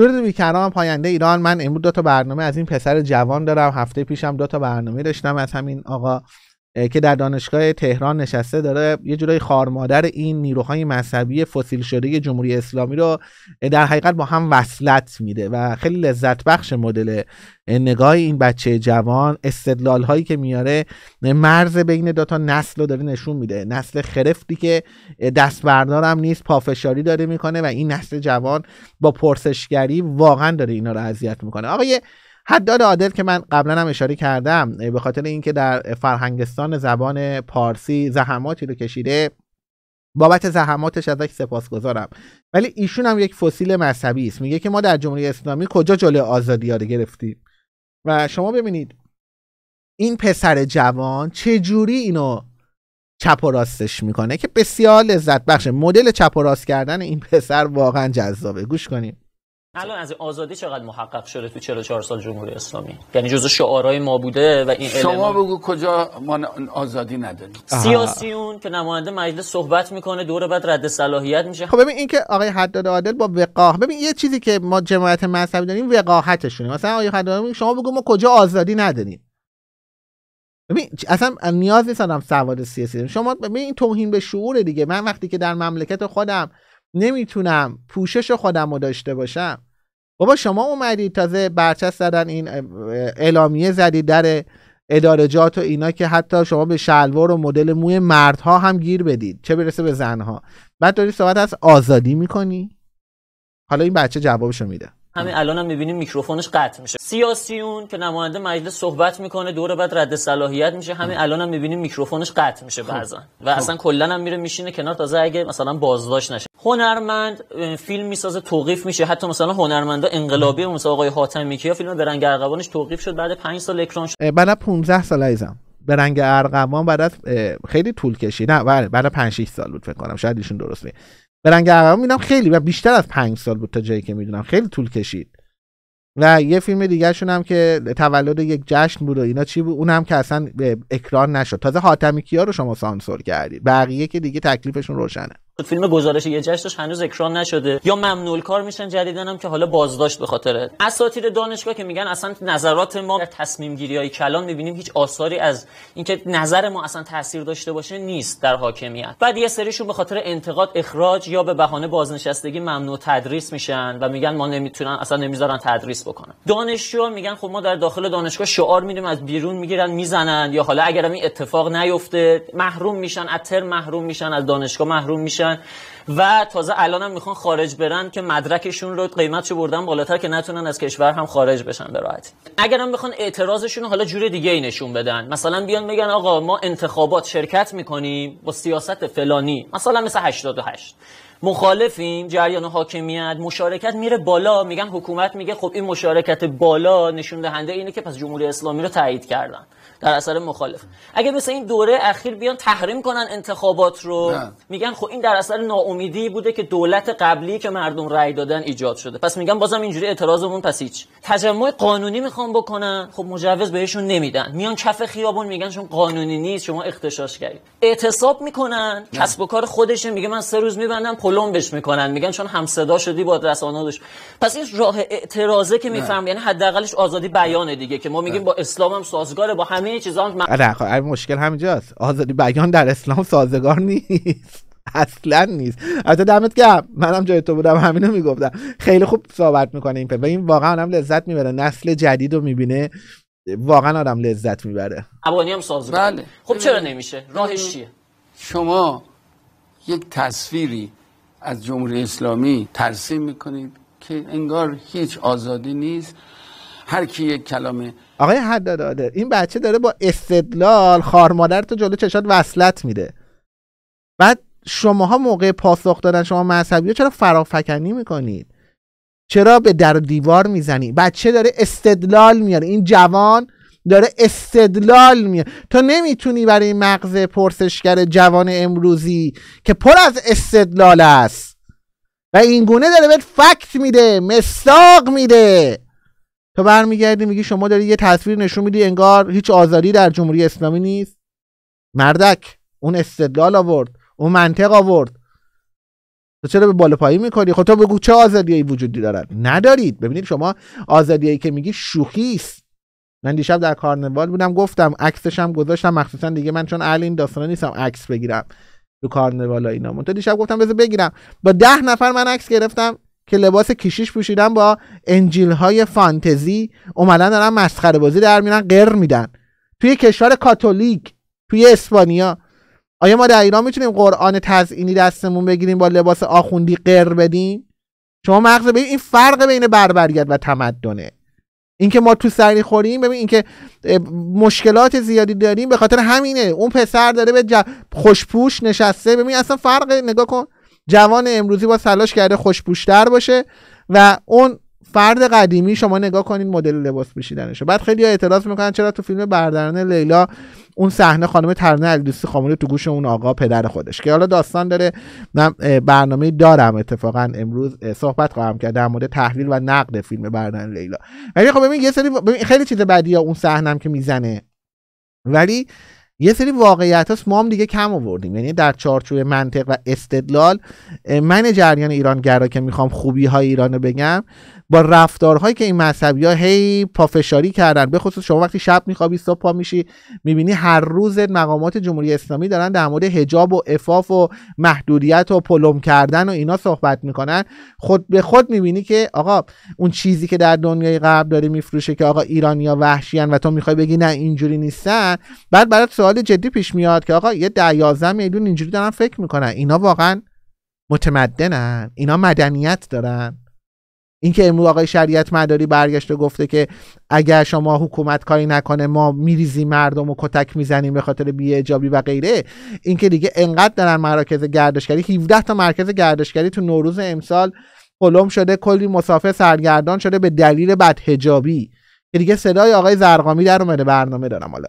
درود بیکرام پاینده ایران من امروز دو تا برنامه از این پسر جوان دارم هفته پیشم دو تا برنامه داشتم از همین آقا که در دانشگاه تهران نشسته داره یه جورای خارمادر این نیروهای مذهبی فسیل شده جمهوری اسلامی رو در حقیقت با هم وصلت میده و خیلی لذت بخش مدل نگاه این بچه جوان استدلال هایی که میاره مرز بین دو تا نسل رو داره نشون میده نسل خرفتی که دست بردارم نیست پافشاری داره میکنه و این نسل جوان با پرسشگری واقعا داره اینا رو اذیت میکنه حداد عادل که من قبلا هم اشاره کردم به خاطر اینکه در فرهنگستان زبان پارسی زحماتی رو کشیده بابت زحماتش سپاس گذارم ولی ایشون هم یک فسیل مذهبی است میگه که ما در جمهوری اسلامی کجا جلوی آزادی ها رو گرفتیم و شما ببینید این پسر جوان چه جوری اینو چپ و راستش میکنه که بسیار لذت بخشه مدل چپ و راست کردن این پسر واقعا جذابه گوش کنیم الان از آزادی چقدر محقق شده تو 44 سال جمهوری اسلامی یعنی جزو شعارهای ما بوده و این شما بگو کجا ما آزادی نداریم سیاسیون که نماینده مجلس صحبت میکنه دور بعد رد صلاحیت میشه خب ببین این که آقای حداد عادل با وقاح ببین یه چیزی که ما جماعت مذهبی داریم وقاحتشونه مثلا آقای حداد شما بگو ما کجا آزادی نداریم ببین اصلا نیاز نیست سواد سیاسی شما ببین این توهین به شعور دیگه من وقتی که در مملکت خودم نمیتونم پوشش خودم رو داشته باشم بابا شما اومدید تازه برچست زدن این اعلامیه زدید در ادارجات و اینا که حتی شما به شلوار و مدل موی مردها هم گیر بدید چه برسه به زنها بعد داری صحبت از آزادی میکنی حالا این بچه جوابشو میده همین الان هم میبینیم میکروفونش قطع میشه سیاسیون که نماینده مجلس صحبت میکنه دور بعد رد صلاحیت میشه همین الان هم میبینیم میکروفونش قطع میشه بعضا خب. و اصلا کلا هم میره میشینه کنار تازه اگه مثلا بازداشت نشه هنرمند فیلم میسازه توقیف میشه حتی مثلا هنرمندا انقلابی مثلا آقای حاتمی کیا فیلم به رنگ ارغوانش توقیف شد بعد 5 سال اکران شد بعد 15 سال ایزم به رنگ ارغوان بعد از خیلی طول کشید نه بله بعد 5 6 سال بود فکر کنم شاید ایشون درست می به رنگ ارغوان میدم خیلی و بیشتر از 5 سال بود تا جایی که میدونم خیلی طول کشید و یه فیلم دیگه شون هم که تولد یک جشن بود و اینا چی بود اونم که اصلا به اکران نشد تازه حاتمی کیا رو شما سانسور کردید بقیه که دیگه تکلیفشون روشنه فیلم گزارش یه جشنش هنوز اکران نشده یا ممنول کار میشن جدیدن هم که حالا بازداشت به خاطر اساتید دانشگاه که میگن اصلا نظرات ما در تصمیم گیری های کلان میبینیم هیچ آثاری از اینکه نظر ما اصلا تاثیر داشته باشه نیست در حاکمیت بعد یه سریشون به خاطر انتقاد اخراج یا به بهانه بازنشستگی ممنوع تدریس میشن و میگن ما نمیتونن اصلا نمیذارن تدریس بکنن دانشجو میگن خب ما در داخل دانشگاه شعار میدیم از بیرون میگیرن میزنن یا حالا اگر این اتفاق نیفته محروم میشن از محروم میشن از دانشگاه محروم میشن و تازه الان هم میخوان خارج برن که مدرکشون رو قیمتشو بردن بالاتر که نتونن از کشور هم خارج بشن به راحتی اگر هم بخوان اعتراضشون حالا جور دیگه ای نشون بدن مثلا بیان بگن آقا ما انتخابات شرکت میکنیم با سیاست فلانی مثلا مثل 88 مخالفیم جریان حاکمیت مشارکت میره بالا میگن حکومت میگه خب این مشارکت بالا نشون دهنده اینه که پس جمهوری اسلامی رو تایید کردن در اثر مخالف اگه مثل این دوره اخیر بیان تحریم کنن انتخابات رو میگن خب این در اثر ناامیدی بوده که دولت قبلی که مردم رأی دادن ایجاد شده پس میگن بازم اینجوری اعتراضمون پس هیچ تجمع قانونی میخوام بکنن خب مجوز بهشون نمیدن میان کف خیابون میگن چون قانونی نیست شما اختشاش کردید اعتصاب میکنن کسب و کار خودشه میگه من سه روز میبندم کلمبش میکنن میگن چون هم صدا شدی با رسانه داشت پس این راه اعتراضه که میفهم یعنی حداقلش آزادی بیان دیگه که ما میگیم با اسلام هم سازگاره با همه چیزا هم نه خب، مشکل همینجاست آزادی بیان در اسلام سازگار نیست اصلا نیست البته دمت گرم منم جای تو بودم همینو میگفتم خیلی خوب صحبت میکنه این و این واقعا هم لذت میبره نسل جدید رو میبینه واقعا آدم لذت میبره عبانی هم سازگار بله. خب چرا نمیشه راهش چیه شما یک تصویری از جمهوری اسلامی ترسیم میکنید که انگار هیچ آزادی نیست هر کی یک کلامه آقای داده. این بچه داره با استدلال خار مادر تو جلو چشات وصلت میده بعد شماها موقع پاسخ دادن شما مذهبی چرا فرافکنی میکنید چرا به در و دیوار میزنی بچه داره استدلال میاره این جوان داره استدلال میه تو نمیتونی برای مغز پرسشگر جوان امروزی که پر از استدلال است و اینگونه داره بهت فکت میده مساق میده تو برمیگردی میگی شما داری یه تصویر نشون میدی انگار هیچ آزادی در جمهوری اسلامی نیست مردک اون استدلال آورد اون منطق آورد تو چرا به بالا پایی میکنی خب تو بگو چه آزادیایی وجودی دارد ندارید ببینید شما آزادیایی که میگی شوخی است من دیشب در کارنوال بودم گفتم عکسش هم گذاشتم مخصوصا دیگه من چون اهل این داستانا نیستم عکس بگیرم تو کارنوال اینا تو دیشب گفتم بذار بگیرم با ده نفر من عکس گرفتم که لباس کشیش پوشیدم با انجیل های فانتزی اومدن دارن مسخره بازی در میرن قر میدن توی کشور کاتولیک توی اسپانیا آیا ما در ایران میتونیم قرآن تزئینی دستمون بگیریم با لباس آخوندی قر بدیم شما مغز ببین این فرق بین بربریت و تمدنه اینکه ما تو سری خوریم ببین اینکه مشکلات زیادی داریم به خاطر همینه اون پسر داره به خوشپوش نشسته ببین اصلا فرق نگاه کن جوان امروزی با سلاش کرده خوشپوشتر باشه و اون فرد قدیمی شما نگاه کنید مدل لباس پوشیدنشو بعد خیلی اعتراض میکنن چرا تو فیلم بردران لیلا اون صحنه خانم ترنه دوستی خامونه تو گوش اون آقا پدر خودش که حالا داستان داره من برنامه دارم اتفاقا امروز صحبت خواهم کرد در مورد تحلیل و نقد فیلم بردران لیلا ولی خب سری خیلی چیز بدیه اون صحنم که میزنه ولی یه سری واقعیت هست ما هم دیگه کم آوردیم یعنی در چارچوب منطق و استدلال من جریان ایرانگرا که میخوام خوبی های ایران بگم با رفتارهایی که این مذهبی ها هی پافشاری کردن به خصوص شما وقتی شب میخوابی صبح پا میشی میبینی هر روز مقامات جمهوری اسلامی دارن در مورد حجاب و افاف و محدودیت و پلم کردن و اینا صحبت میکنن خود به خود میبینی که آقا اون چیزی که در دنیای غرب داره میفروشه که آقا ایرانیا وحشیان و تو میخوای بگی نه اینجوری نیستن بعد برات سوال جدی پیش میاد که آقا یه ده یازده میلیون اینجوری دارن فکر میکنن اینا واقعا متمدنن اینا مدنیت دارن اینکه امروز آقای شریعت مداری برگشته گفته که اگر شما حکومت کاری نکنه ما میریزیم مردم و کتک میزنیم به خاطر جابی و غیره اینکه دیگه انقدر دارن مراکز گردشگری 17 تا مرکز گردشگری تو نوروز امسال قلم شده کلی مسافر سرگردان شده به دلیل بدهجابی که دیگه صدای آقای زرقامی در اومده برنامه دارم حالا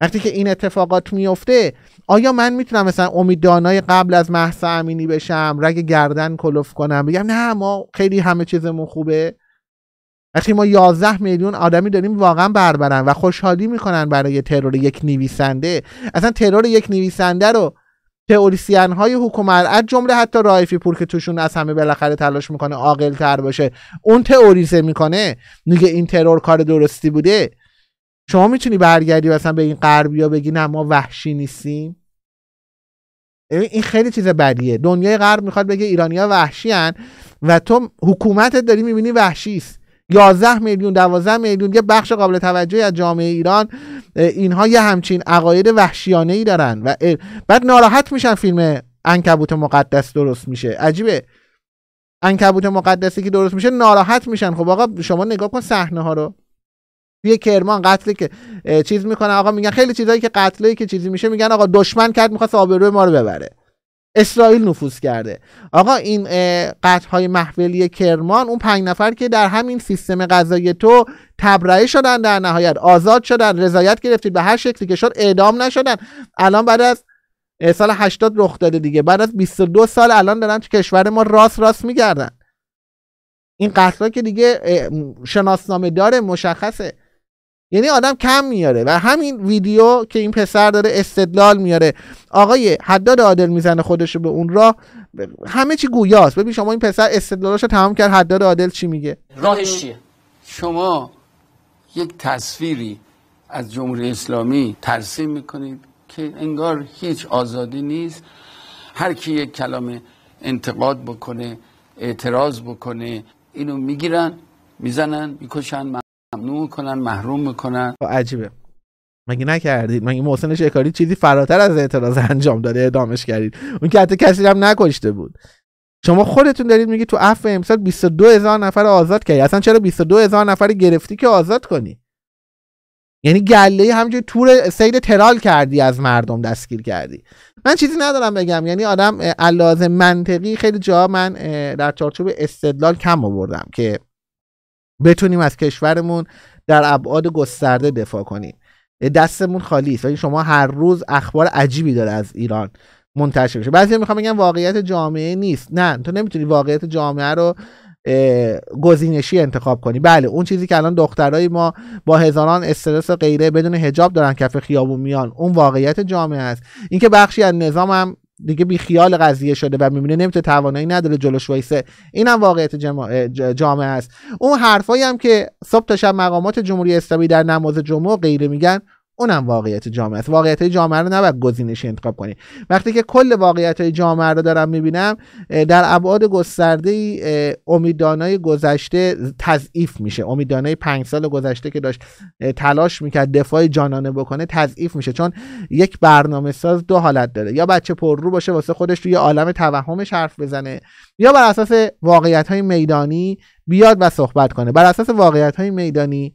وقتی که این اتفاقات میفته آیا من میتونم مثلا امید قبل از محس امینی بشم رگ گردن کلف کنم بگم نه ما خیلی همه چیزمون خوبه وقتی ما 11 میلیون آدمی داریم واقعا بربرن و خوشحالی میکنن برای ترور یک نویسنده اصلا ترور یک نویسنده رو تئوریسین های حکومت از جمله حتی رایفی پور که توشون از همه بالاخره تلاش میکنه عاقل تر باشه اون تئوریزه میکنه میگه این ترور کار درستی بوده شما میتونی برگردی مثلا به این غربیا بگی نه ما وحشی نیستیم این خیلی چیز بدیه دنیای غرب میخواد بگه ایرانیا وحشی هن و تو حکومتت داری میبینی وحشی است 11 میلیون 12 میلیون یه بخش قابل توجهی از جامعه ایران اینها یه همچین عقاید وحشیانه ای دارن و بعد ناراحت میشن فیلم انکبوت مقدس درست میشه عجیبه انکبوت مقدسی که درست میشه ناراحت میشن خب آقا شما نگاه کن صحنه ها رو توی کرمان قتلی که چیز میکنه آقا میگن خیلی چیزایی که قتلی که چیزی میشه میگن آقا دشمن کرد میخواست آبروی ما رو ببره اسرائیل نفوذ کرده آقا این قتل های محولی کرمان اون پنج نفر که در همین سیستم غذایی تو تبرئه شدن در نهایت آزاد شدن رضایت گرفتید به هر شکلی که شد اعدام نشدن الان بعد از سال 80 رخ داده دیگه بعد از 22 سال الان دارن تو کشور ما راست راست میگردن این قتل که دیگه شناسنامه داره مشخصه یعنی آدم کم میاره و همین ویدیو که این پسر داره استدلال میاره آقای حداد عادل میزنه خودش به اون راه همه چی گویاست ببین شما این پسر استدلالش رو تمام کرد حداد عادل چی میگه راهش چیه شما یک تصویری از جمهوری اسلامی ترسیم میکنید که انگار هیچ آزادی نیست هر کی یک کلام انتقاد بکنه اعتراض بکنه اینو میگیرن میزنن میکشن ممنوع میکنن محروم میکنن خب، عجیبه مگه نکردید مگه محسن شکاری چیزی فراتر از اعتراض انجام داده اعدامش کردید اون که حتی کسی هم نکشته بود شما خودتون دارید میگی تو اف امسال 22 هزار نفر آزاد کردی اصلا چرا 22 هزار نفر گرفتی که آزاد کنی یعنی گله همجوری تور سید ترال کردی از مردم دستگیر کردی من چیزی ندارم بگم یعنی آدم علاوه منطقی خیلی جا من در چارچوب استدلال کم آوردم که بتونیم از کشورمون در ابعاد گسترده دفاع کنیم دستمون خالی است یعنی شما هر روز اخبار عجیبی داره از ایران منتشر میشه بعضی میخوام بگم واقعیت جامعه نیست نه تو نمیتونی واقعیت جامعه رو گزینشی انتخاب کنی بله اون چیزی که الان دخترای ما با هزاران استرس و غیره بدون حجاب دارن کف خیابون میان اون واقعیت جامعه است اینکه بخشی از نظام هم دیگه بی خیال قضیه شده و میبینه نمیتونه توانایی نداره جلوش وایسه اینم واقعیت جامعه است اون حرفایی هم که صبح تا شب مقامات جمهوری اسلامی در نماز جمعه غیره میگن اونم واقعیت جامعه است واقعیت های جامعه رو نباید گزینش انتخاب کنی وقتی که کل واقعیت های جامعه رو دارم میبینم در ابعاد گسترده امیدانای گذشته تضعیف میشه امیدانای پنج سال گذشته که داشت تلاش میکرد دفاع جانانه بکنه تضعیف میشه چون یک برنامه ساز دو حالت داره یا بچه پر رو باشه واسه خودش توی عالم توهمش حرف بزنه یا بر اساس واقعیت های میدانی بیاد و صحبت کنه بر اساس واقعیت های میدانی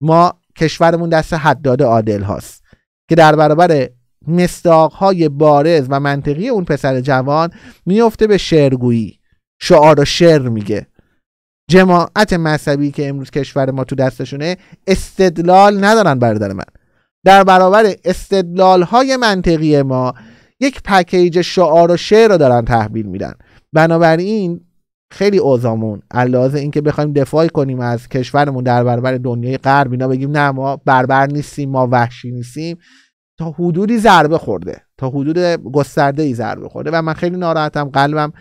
ما کشورمون دست حداد عادل هاست که در برابر مستاق های بارز و منطقی اون پسر جوان میفته به شعرگویی شعار و شعر میگه جماعت مذهبی که امروز کشور ما تو دستشونه استدلال ندارن برادر من در برابر استدلال های منطقی ما یک پکیج شعار و شعر رو دارن تحویل میدن بنابراین خیلی اوزامون علاوه اینکه بخوایم دفاع کنیم از کشورمون در برابر دنیای غرب اینا بگیم نه ما بربر نیستیم ما وحشی نیستیم تا حدودی ضربه خورده تا حدود گسترده ای ضربه خورده و من خیلی ناراحتم قلبم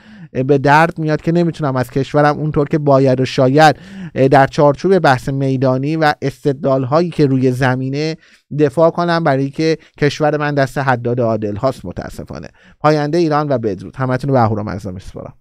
به درد میاد که نمیتونم از کشورم اونطور که باید و شاید در چارچوب بحث میدانی و استدلال هایی که روی زمینه دفاع کنم برای که کشور من دست حداد عادل هاست متاسفانه پاینده ایران و بدرود همتون به اهورامزدا میسپارم